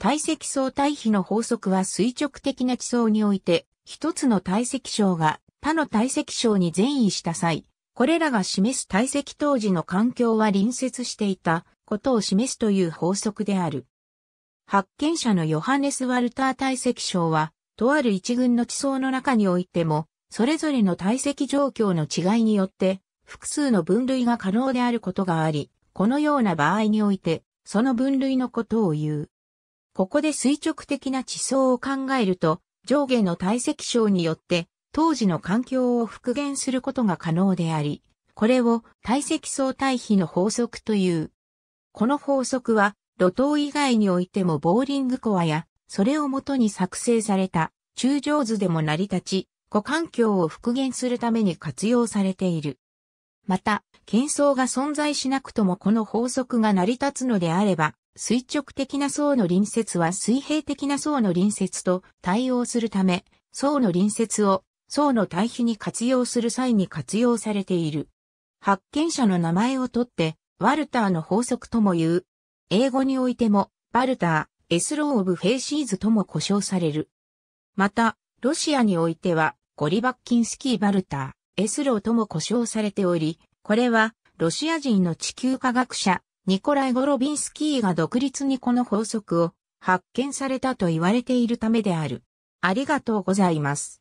体積相対比の法則は垂直的な地層において、一つの体積相が他の体積相に善意した際、これらが示す体積当時の環境は隣接していたことを示すという法則である。発見者のヨハネス・ワルター体積相は、とある一群の地層の中においても、それぞれの体積状況の違いによって、複数の分類が可能であることがあり、このような場合において、その分類のことを言う。ここで垂直的な地層を考えると、上下の体積症によって、当時の環境を復元することが可能であり、これを体積層対比の法則という。この法則は、路頭以外においてもボーリングコアや、それをもとに作成された、中上図でも成り立ち、古環境を復元するために活用されている。また、喧騒が存在しなくともこの法則が成り立つのであれば、垂直的な層の隣接は水平的な層の隣接と対応するため、層の隣接を層の対比に活用する際に活用されている。発見者の名前をとって、ワルターの法則とも言う。英語においても、バルター、エスロー・オブ・フェイシーズとも呼称される。また、ロシアにおいては、ゴリバッキンスキー・バルター、エスローとも呼称されており、これは、ロシア人の地球科学者、ニコライ・ゴロビンスキーが独立にこの法則を発見されたと言われているためである。ありがとうございます。